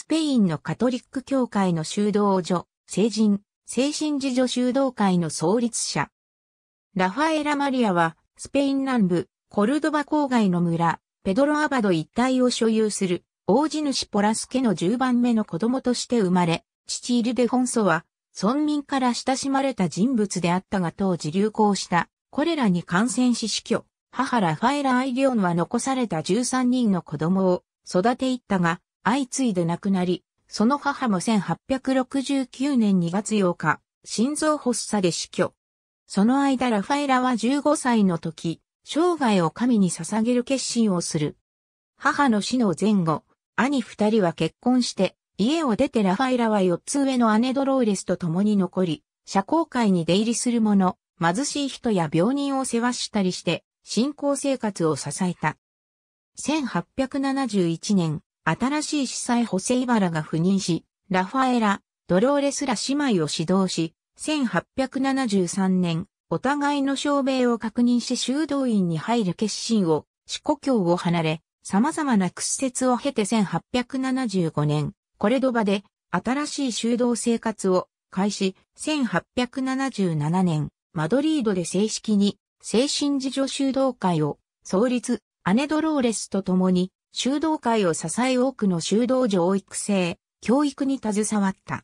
スペインのカトリック教会の修道女、聖人、精神自助修道会の創立者。ラファエラ・マリアは、スペイン南部、コルドバ郊外の村、ペドロ・アバド一帯を所有する、王子主ポラス家の10番目の子供として生まれ、父イルデホンソは、村民から親しまれた人物であったが当時流行した、これらに感染し死去、母ラファエラ・アイリオンは残された13人の子供を育ていったが、相次いで亡くなり、その母も1869年2月8日、心臓発作で死去。その間ラファエラは15歳の時、生涯を神に捧げる決心をする。母の死の前後、兄二人は結婚して、家を出てラファエラは四つ上の姉ドローレスと共に残り、社交界に出入りする者、貧しい人や病人を世話したりして、信仰生活を支えた。1871年、新しい司祭ホセイバラが赴任し、ラファエラ、ドローレスら姉妹を指導し、1873年、お互いの証明を確認し修道院に入る決心を、四故郷を離れ、様々な屈折を経て1875年、コレドバで新しい修道生活を開始、1877年、マドリードで正式に精神自助修道会を創立、姉ドローレスと共に修道会を支え多くの修道女を育成、教育に携わった。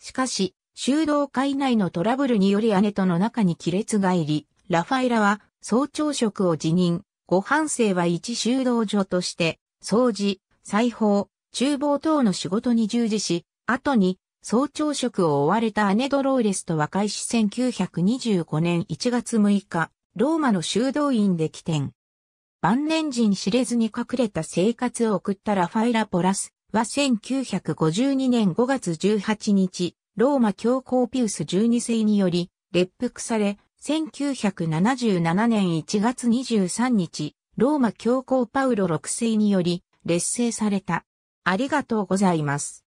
しかし、修道会内のトラブルにより姉との中に亀裂が入り、ラファエラは総長職を辞任、ご半生は一修道女として、掃除、裁縫、厨房等の仕事に従事し、後に総長職を追われた姉ドローレスと和解し1925年1月6日、ローマの修道院で起点。晩年人知れずに隠れた生活を送ったラファエラ・ポラスは1952年5月18日、ローマ教皇ピウス12世により、列服され、1977年1月23日、ローマ教皇パウロ6世により、劣勢された。ありがとうございます。